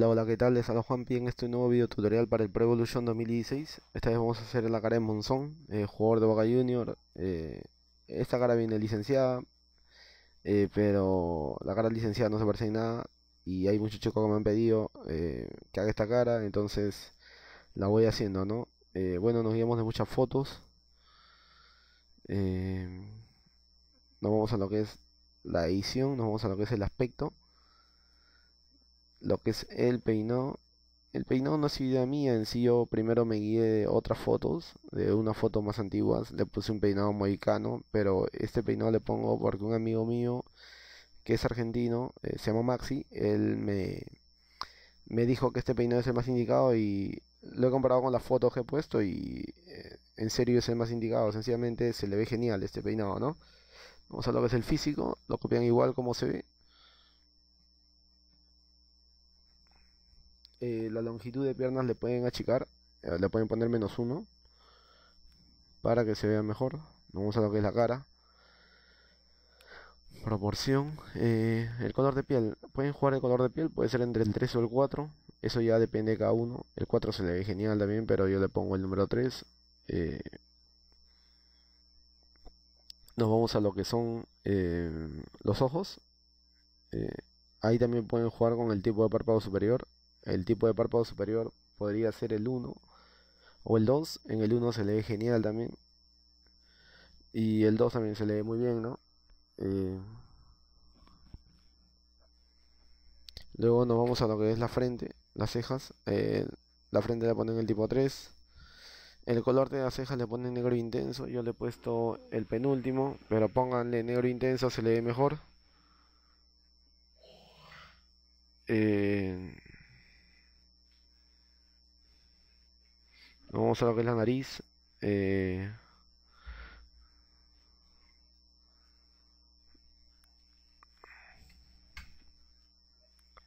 Hola, hola, ¿qué tal? Les habla Juan en este nuevo video tutorial para el Pro Evolution 2016 Esta vez vamos a hacer la cara de Monzón, eh, jugador de Boca Junior eh, Esta cara viene licenciada eh, Pero la cara licenciada no se parece en nada Y hay muchos chicos que me han pedido que haga esta cara Entonces la voy haciendo, ¿no? bueno, nos guiamos de muchas fotos Nos vamos a lo que es la edición, nos vamos a lo que es el aspecto lo que es el peinado. El peinado no es idea mía, en sí yo primero me guié de otras fotos, de unas fotos más antiguas, le puse un peinado mohicano, pero este peinado le pongo porque un amigo mío que es argentino, eh, se llama Maxi, él me, me dijo que este peinado es el más indicado y lo he comparado con las fotos que he puesto y eh, en serio es el más indicado, sencillamente se le ve genial este peinado, ¿no? Vamos a lo que es el físico, lo copian igual como se ve Eh, la longitud de piernas le pueden achicar, eh, le pueden poner menos uno para que se vea mejor. Vamos a lo que es la cara. Proporción. Eh, el color de piel. Pueden jugar el color de piel, puede ser entre el 3 o el 4. Eso ya depende de cada uno. El 4 se le ve genial también, pero yo le pongo el número 3. nos vamos a lo que son los ojos. ahí también pueden jugar con el tipo de párpado superior el tipo de párpado superior podría ser el 1 o el 2. En el 1 se le ve genial también. Y el 2 también se le ve muy bien, ¿no? Eh, luego nos vamos a lo que es la frente, las cejas. Eh, la frente la ponen el tipo 3. El color de las cejas le ponen negro intenso. Yo le he puesto el penúltimo, pero pónganle negro intenso, se le ve mejor. Eh, Vamos a lo que es la nariz. Eh,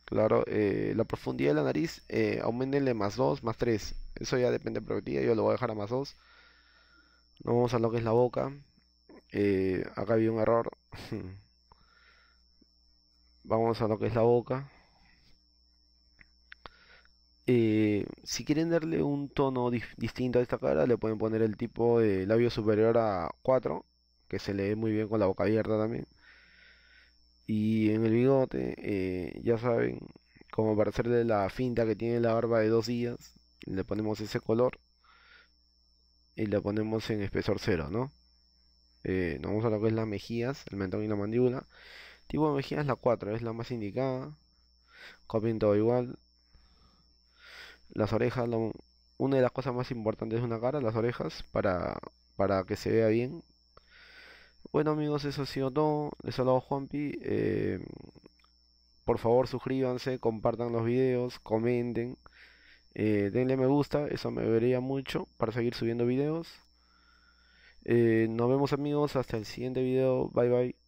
claro, eh, la profundidad de la nariz, eh, aumentenle más 2, más 3. Eso ya depende de productividad, yo lo voy a dejar a más 2. vamos a lo que es la boca. acá había un error. vamos a lo que es la boca. Eh, si quieren darle un tono distinto a esta cara, le pueden poner el tipo de labio superior a 4, que se le ve muy bien con la boca abierta también. Y en el bigote, eh, ya saben, como para hacerle la finta que tiene la barba de dos días, le ponemos ese color y le ponemos en espesor 0, ¿no? Eh, nos vamos a lo que es las mejillas, el mentón y la mandíbula. Tipo de mejillas la 4, es la más indicada. Copien todo igual las orejas, una de las cosas más importantes de una cara, las orejas, para, para que se vea bien. Bueno amigos, eso ha sido todo. Les saludo Juanpi. Eh, por favor suscríbanse, compartan los videos, comenten, eh, denle me gusta, eso me vería mucho para seguir subiendo videos. Eh, nos vemos amigos, hasta el siguiente video, bye bye.